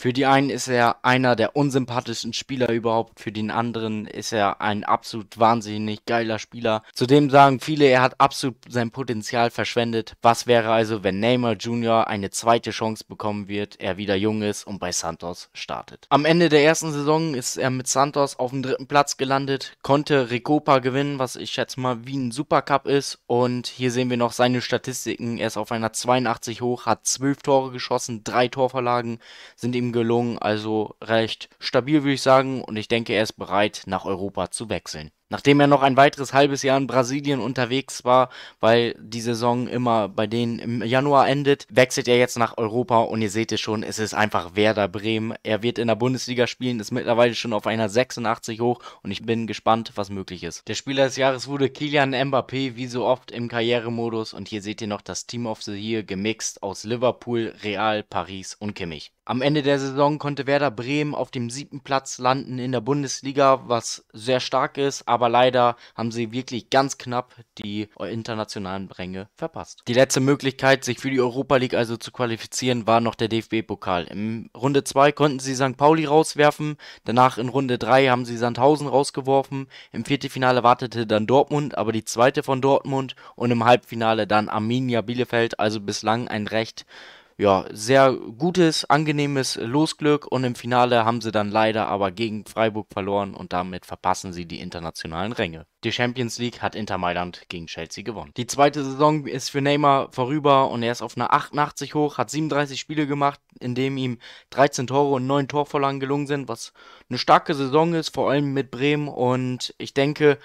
Für die einen ist er einer der unsympathischsten Spieler überhaupt, für den anderen ist er ein absolut wahnsinnig geiler Spieler. Zudem sagen viele, er hat absolut sein Potenzial verschwendet. Was wäre also, wenn Neymar Jr. eine zweite Chance bekommen wird, er wieder jung ist und bei Santos startet? Am Ende der ersten Saison ist er mit Santos auf dem dritten Platz gelandet, konnte Recopa gewinnen, was ich schätze mal wie ein Supercup ist. Und hier sehen wir noch seine Statistiken. Er ist auf einer 82 hoch, hat 12 Tore geschossen, drei Torverlagen sind ihm ihm gelungen, also recht stabil würde ich sagen und ich denke, er ist bereit nach Europa zu wechseln. Nachdem er noch ein weiteres halbes Jahr in Brasilien unterwegs war, weil die Saison immer bei denen im Januar endet, wechselt er jetzt nach Europa und ihr seht es schon, es ist einfach Werder Bremen. Er wird in der Bundesliga spielen, ist mittlerweile schon auf einer 86 hoch und ich bin gespannt, was möglich ist. Der Spieler des Jahres wurde Kilian Mbappé, wie so oft im Karrieremodus und hier seht ihr noch das Team of the Year gemixt aus Liverpool, Real, Paris und Kimmich. Am Ende der Saison konnte Werder Bremen auf dem siebten Platz landen in der Bundesliga, was sehr stark ist, aber aber leider haben sie wirklich ganz knapp die internationalen Ränge verpasst. Die letzte Möglichkeit, sich für die Europa League also zu qualifizieren, war noch der DFB-Pokal. In Runde 2 konnten sie St. Pauli rauswerfen, danach in Runde 3 haben sie Sandhausen rausgeworfen, im Viertelfinale wartete dann Dortmund, aber die zweite von Dortmund und im Halbfinale dann Arminia Bielefeld, also bislang ein recht ja, sehr gutes, angenehmes Losglück und im Finale haben sie dann leider aber gegen Freiburg verloren und damit verpassen sie die internationalen Ränge. Die Champions League hat Inter Mailand gegen Chelsea gewonnen. Die zweite Saison ist für Neymar vorüber und er ist auf einer 88 hoch, hat 37 Spiele gemacht, in dem ihm 13 Tore und 9 Torvorlagen gelungen sind, was eine starke Saison ist, vor allem mit Bremen und ich denke,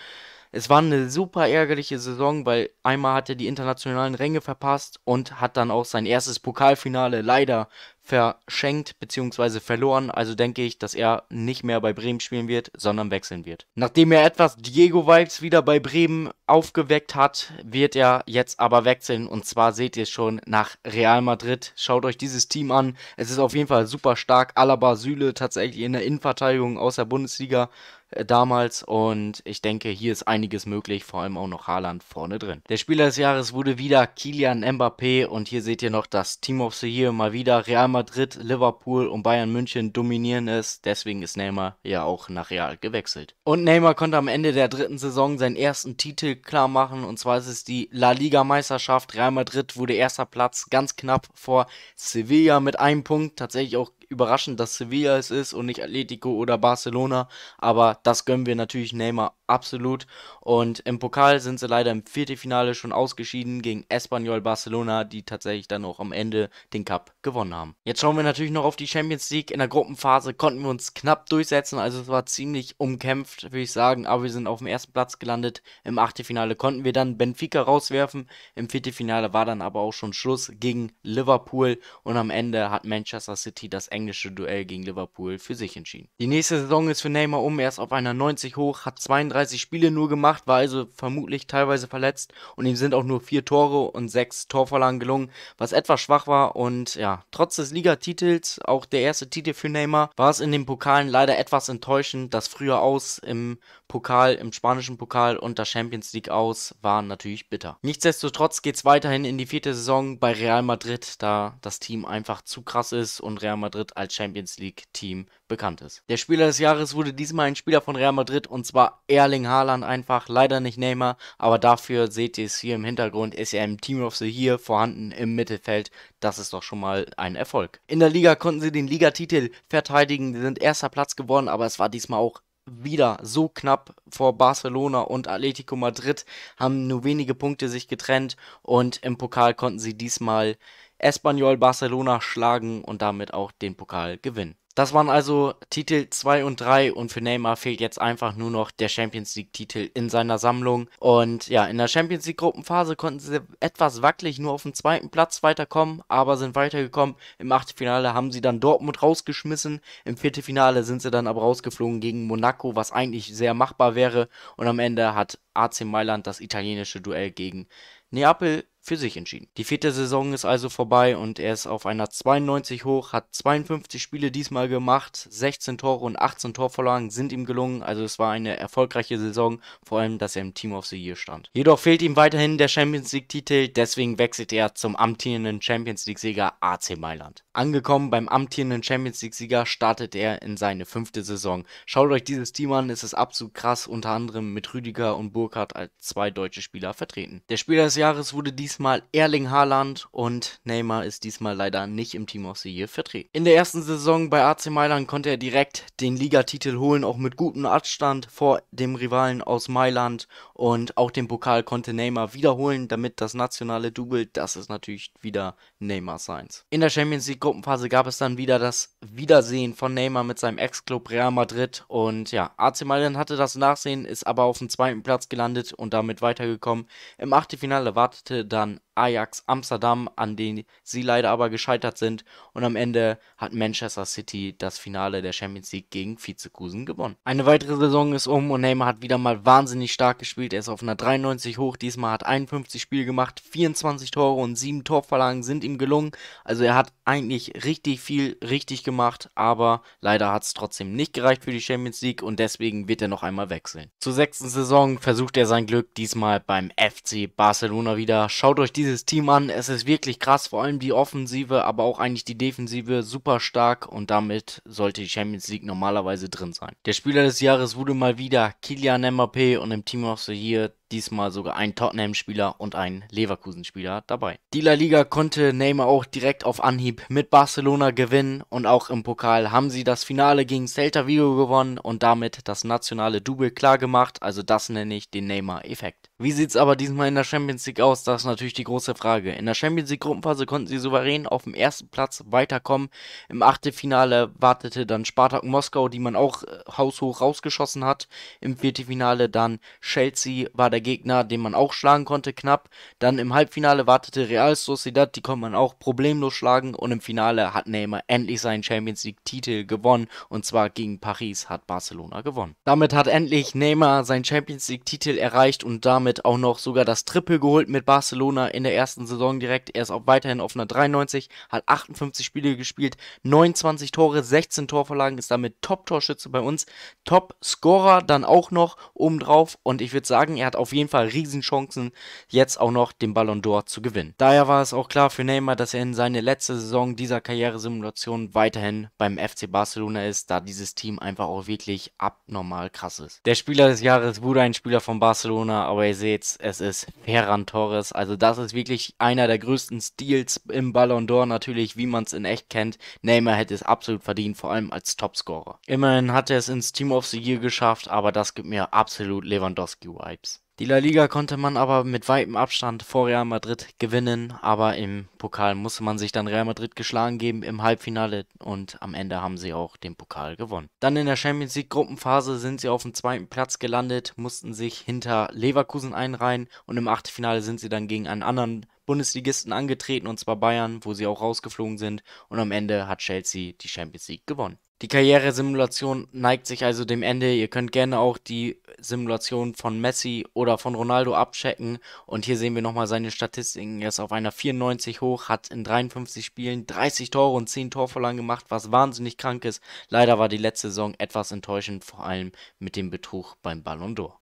es war eine super ärgerliche Saison, weil einmal hat er die internationalen Ränge verpasst und hat dann auch sein erstes Pokalfinale leider verschenkt bzw. verloren. Also denke ich, dass er nicht mehr bei Bremen spielen wird, sondern wechseln wird. Nachdem er etwas Diego-Vibes wieder bei Bremen aufgeweckt hat, wird er jetzt aber wechseln. Und zwar seht ihr es schon nach Real Madrid. Schaut euch dieses Team an. Es ist auf jeden Fall super stark. Alaba Süle tatsächlich in der Innenverteidigung aus der Bundesliga äh, damals und ich denke, hier ist einiges möglich, vor allem auch noch Haaland vorne drin. Der Spieler des Jahres wurde wieder Kilian Mbappé und hier seht ihr noch das Team of the Year mal wieder. Real Madrid, Liverpool und Bayern München dominieren es, deswegen ist Neymar ja auch nach Real gewechselt. Und Neymar konnte am Ende der dritten Saison seinen ersten Titel klar machen und zwar ist es die La Liga Meisterschaft. Real Madrid wurde erster Platz, ganz knapp vor Sevilla mit einem Punkt, tatsächlich auch überraschend, dass Sevilla es ist und nicht Atletico oder Barcelona. Aber das gönnen wir natürlich Neymar absolut. Und im Pokal sind sie leider im Viertelfinale schon ausgeschieden gegen Espanyol Barcelona, die tatsächlich dann auch am Ende den Cup gewonnen haben. Jetzt schauen wir natürlich noch auf die Champions League. In der Gruppenphase konnten wir uns knapp durchsetzen, also es war ziemlich umkämpft, würde ich sagen, aber wir sind auf dem ersten Platz gelandet. Im Achtelfinale konnten wir dann Benfica rauswerfen. Im Viertelfinale war dann aber auch schon Schluss gegen Liverpool und am Ende hat Manchester City das englische Duell gegen Liverpool für sich entschieden. Die nächste Saison ist für Neymar um, er ist auf einer 90 hoch, hat 32 32 Spiele nur gemacht, war also vermutlich teilweise verletzt und ihm sind auch nur vier Tore und sechs Torvorlagen gelungen, was etwas schwach war und ja, trotz des Ligatitels, auch der erste Titel für Neymar, war es in den Pokalen leider etwas enttäuschend, dass früher aus im Pokal, im spanischen Pokal und der Champions League aus waren natürlich bitter. Nichtsdestotrotz geht es weiterhin in die vierte Saison bei Real Madrid, da das Team einfach zu krass ist und Real Madrid als Champions League-Team bekannt ist. Der Spieler des Jahres wurde diesmal ein Spieler von Real Madrid und zwar Erling Haaland einfach. Leider nicht Neymar, aber dafür seht ihr es hier im Hintergrund, ist er im Team of the Year vorhanden im Mittelfeld. Das ist doch schon mal ein Erfolg. In der Liga konnten sie den Ligatitel verteidigen, sie sind erster Platz geworden, aber es war diesmal auch wieder so knapp vor Barcelona und Atletico Madrid, haben nur wenige Punkte sich getrennt und im Pokal konnten sie diesmal Espanyol Barcelona schlagen und damit auch den Pokal gewinnen. Das waren also Titel 2 und 3 und für Neymar fehlt jetzt einfach nur noch der Champions League-Titel in seiner Sammlung. Und ja, in der Champions League-Gruppenphase konnten sie etwas wackelig nur auf dem zweiten Platz weiterkommen, aber sind weitergekommen. Im Achtelfinale haben sie dann Dortmund rausgeschmissen. Im Viertelfinale sind sie dann aber rausgeflogen gegen Monaco, was eigentlich sehr machbar wäre. Und am Ende hat AC Mailand das italienische Duell gegen Neapel für sich entschieden. Die vierte Saison ist also vorbei und er ist auf einer 92 hoch, hat 52 Spiele diesmal gemacht, 16 Tore und 18 Torvorlagen sind ihm gelungen, also es war eine erfolgreiche Saison, vor allem, dass er im Team of the Year stand. Jedoch fehlt ihm weiterhin der Champions League Titel, deswegen wechselt er zum amtierenden Champions League Sieger AC Mailand. Angekommen beim amtierenden Champions League Sieger startet er in seine fünfte Saison. Schaut euch dieses Team an, es ist absolut krass, unter anderem mit Rüdiger und Burkhardt als zwei deutsche Spieler vertreten. Der Spieler des Jahres wurde dies diesmal Erling Haaland und Neymar ist diesmal leider nicht im Team of the Year vertreten. In der ersten Saison bei AC Mailand konnte er direkt den Ligatitel holen, auch mit gutem Abstand vor dem Rivalen aus Mailand und auch den Pokal konnte Neymar wiederholen, damit das nationale Double, das ist natürlich wieder Neymar Seins. In der Champions League Gruppenphase gab es dann wieder das Wiedersehen von Neymar mit seinem Ex-Club Real Madrid. Und ja, AC Mailand hatte das Nachsehen, ist aber auf dem zweiten Platz gelandet und damit weitergekommen. Im Achtelfinale wartete dann Ajax Amsterdam, an denen sie leider aber gescheitert sind. Und am Ende hat Manchester City das Finale der Champions League gegen Vizekusen gewonnen. Eine weitere Saison ist um und Neymar hat wieder mal wahnsinnig stark gespielt. Er ist auf einer 93 hoch. Diesmal hat 51 Spiele gemacht, 24 Tore und 7 Torverlagen sind ihm gelungen. Also er hat eigentlich richtig viel richtig gemacht, aber leider hat es trotzdem nicht gereicht für die Champions League und deswegen wird er noch einmal wechseln. Zur sechsten Saison versucht er sein Glück diesmal beim FC Barcelona wieder. Schaut euch die dieses Team an. Es ist wirklich krass, vor allem die Offensive, aber auch eigentlich die Defensive super stark und damit sollte die Champions League normalerweise drin sein. Der Spieler des Jahres wurde mal wieder Kilian Mbappé und im Team of the Year diesmal sogar ein Tottenham-Spieler und ein Leverkusen-Spieler dabei. Die La Liga konnte Neymar auch direkt auf Anhieb mit Barcelona gewinnen und auch im Pokal haben sie das Finale gegen Celta Vigo gewonnen und damit das nationale Double klar gemacht, also das nenne ich den Neymar-Effekt. Wie sieht es aber diesmal in der Champions League aus? Das ist natürlich die große Frage. In der Champions League Gruppenphase konnten sie souverän auf dem ersten Platz weiterkommen. Im Achtelfinale wartete dann Spartak Moskau, die man auch äh, haushoch rausgeschossen hat. Im Viertelfinale dann Chelsea war der Gegner, den man auch schlagen konnte, knapp. Dann im Halbfinale wartete Real Sociedad, die konnte man auch problemlos schlagen. Und im Finale hat Neymar endlich seinen Champions League-Titel gewonnen. Und zwar gegen Paris hat Barcelona gewonnen. Damit hat endlich Neymar seinen Champions League-Titel erreicht und damit auch noch sogar das Triple geholt mit Barcelona in der ersten Saison direkt. Er ist auch weiterhin auf einer 93, hat 58 Spiele gespielt, 29 Tore, 16 Torverlagen, ist damit Top-Torschütze bei uns, Top-Scorer dann auch noch obendrauf. Und ich würde sagen, er hat auf jeden Fall Riesenchancen, jetzt auch noch den Ballon d'Or zu gewinnen. Daher war es auch klar für Neymar, dass er in seine letzte Saison dieser Karrieresimulation weiterhin beim FC Barcelona ist, da dieses Team einfach auch wirklich abnormal krass ist. Der Spieler des Jahres wurde ein Spieler von Barcelona, aber ihr seht, es ist Ferran Torres. Also das ist wirklich einer der größten Steals im Ballon d'Or natürlich, wie man es in echt kennt. Neymar hätte es absolut verdient, vor allem als Topscorer. Immerhin hat er es ins Team of the Year geschafft, aber das gibt mir absolut Lewandowski-Vibes. Die La Liga konnte man aber mit weitem Abstand vor Real Madrid gewinnen, aber im Pokal musste man sich dann Real Madrid geschlagen geben im Halbfinale und am Ende haben sie auch den Pokal gewonnen. Dann in der Champions League Gruppenphase sind sie auf dem zweiten Platz gelandet, mussten sich hinter Leverkusen einreihen und im Achtelfinale sind sie dann gegen einen anderen Bundesligisten angetreten, und zwar Bayern, wo sie auch rausgeflogen sind. Und am Ende hat Chelsea die Champions League gewonnen. Die Karrieresimulation neigt sich also dem Ende. Ihr könnt gerne auch die Simulation von Messi oder von Ronaldo abchecken. Und hier sehen wir nochmal seine Statistiken. Er ist auf einer 94 hoch, hat in 53 Spielen 30 Tore und 10 Torvorlagen gemacht, was wahnsinnig krank ist. Leider war die letzte Saison etwas enttäuschend, vor allem mit dem Betrug beim Ballon d'Or.